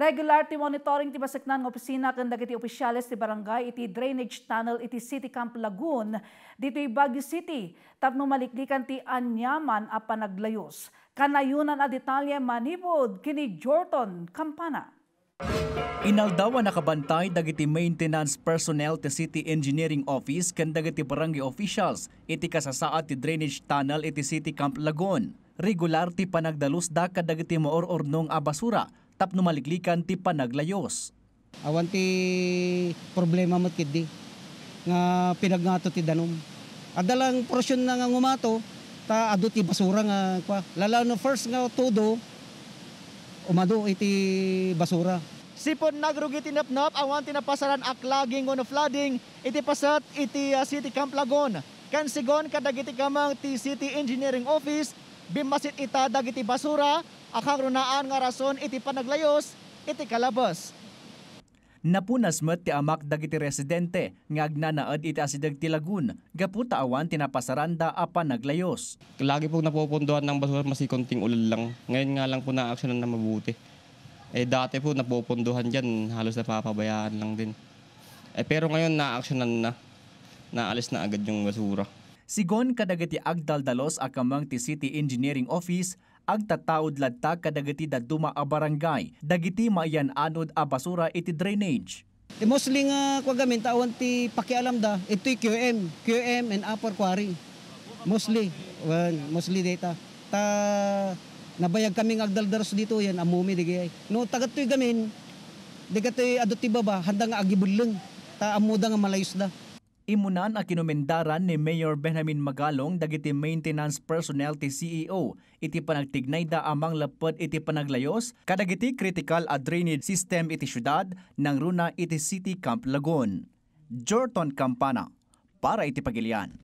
Regular ti monitoring ti basiknan ng opisina ken dagiti opisyales ti barangay iti drainage tunnel iti City Camp Lagoon ditoy Baguio City tapno maliklikan ti anyaman a panaglayos. Kanayunan a detalye manibod kini Jorton Campana. Inaldawa nakabantay dagiti maintenance personnel ti City Engineering Office ken dagiti barangay officials iti kasasaad ti drainage tunnel iti City Camp Lagoon. Regular ti panagdalusda kadagiti maor-ornong a basura tapno maliklikan ti panaglayos. Awan ti problema mo kidi nga pinagngato ti danom. Adalang porsyon na nga ngumato, ta adu ti basura nga kwa. Lala no first nga todo, umado iti basura. Sipon nagrugi tinapnap, awan ti napasaran tinapasaran aklaging on flooding, iti pasat iti uh, City Camp Lagon. Kansigon kadagiti kamang ti City Engineering Office bimasit ita dagiti basura, akang runaan nga rason iti panaglayos, iti kalabas. Napunas met ti amak dagiti residente nga agnanaad iti asidag ti Lagun gapu gaputa awan tinapasaranda a panaglayos. Lagi po napupunduhan ng basura masikonting ulol lang. Ngayon nga lang po naaksyonan na mabuti. Eh dati po napupunduhan dyan, halos napapabayaan lang din. Eh pero ngayon naaksyonan na. Naalis na agad yung basura. Sigon kadagiti agdaldalos akamang ti City Engineering Office agtataod ladta kadagiti daduma a barangay dagiti mayan anod a basura iti drainage. E mostly nga kwa tawon ti pakialam da ito'y QM, QM and upper quarry. Mostly, well, mostly data. Ta nabayag kami ng agdaldaros dito yan amumi di No tagat tuy gamin di adot ti baba handa nga agibulleng ta amuda nga malayos da. Imunan ang kinomendaran ni Mayor Benjamin Magalong dagiti maintenance personnel ti CEO iti panagtignay da amang lapad iti panaglayos kadagiti critical a drainage system iti syudad nang runa iti City Camp Lagoon. Jorton Campana para iti pagilian.